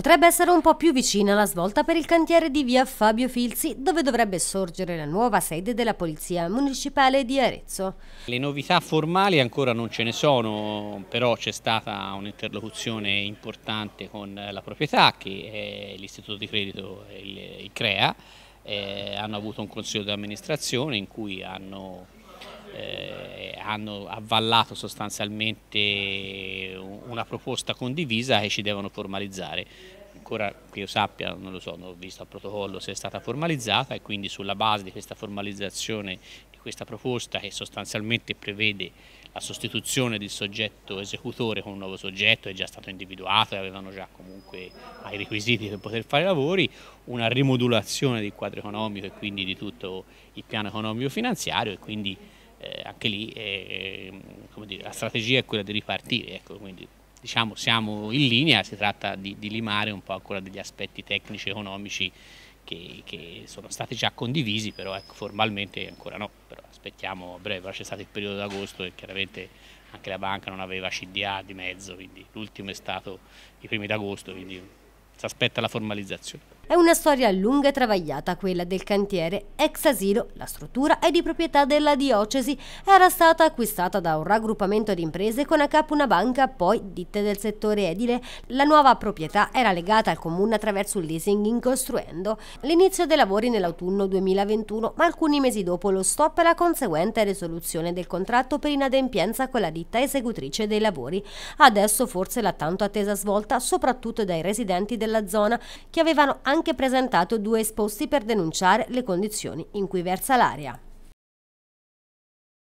potrebbe essere un po' più vicina la svolta per il cantiere di via Fabio Filzi, dove dovrebbe sorgere la nuova sede della Polizia Municipale di Arezzo. Le novità formali ancora non ce ne sono, però c'è stata un'interlocuzione importante con la proprietà, che è l'Istituto di Credito, il, il CREA, eh, hanno avuto un consiglio di amministrazione in cui hanno eh, hanno avvallato sostanzialmente una proposta condivisa che ci devono formalizzare. Ancora che io sappia, non lo so, non ho visto al protocollo se è stata formalizzata e quindi sulla base di questa formalizzazione di questa proposta che sostanzialmente prevede la sostituzione del soggetto esecutore con un nuovo soggetto è già stato individuato e avevano già comunque i requisiti per poter fare i lavori, una rimodulazione del quadro economico e quindi di tutto il piano economico finanziario e quindi eh, anche lì eh, eh dire, la strategia è quella di ripartire, ecco, quindi diciamo siamo in linea, si tratta di, di limare un po' ancora degli aspetti tecnici e economici che, che, sono stati già condivisi, però ecco, formalmente ancora no, però aspettiamo a breve, c'è stato il periodo d'agosto e chiaramente anche la banca non aveva CDA di mezzo, quindi l'ultimo è stato i primi d'agosto, quindi si aspetta la formalizzazione. È una storia lunga e travagliata quella del cantiere ex asilo. La struttura è di proprietà della diocesi. Era stata acquistata da un raggruppamento di imprese con a capo una banca, poi ditte del settore edile. La nuova proprietà era legata al comune attraverso un leasing in costruendo. L'inizio dei lavori nell'autunno 2021, ma alcuni mesi dopo lo stop e la conseguente risoluzione del contratto per inadempienza con la ditta esecutrice dei lavori. Adesso forse la tanto attesa svolta, soprattutto dai residenti della della zona che avevano anche presentato due esposti per denunciare le condizioni in cui versa l'area.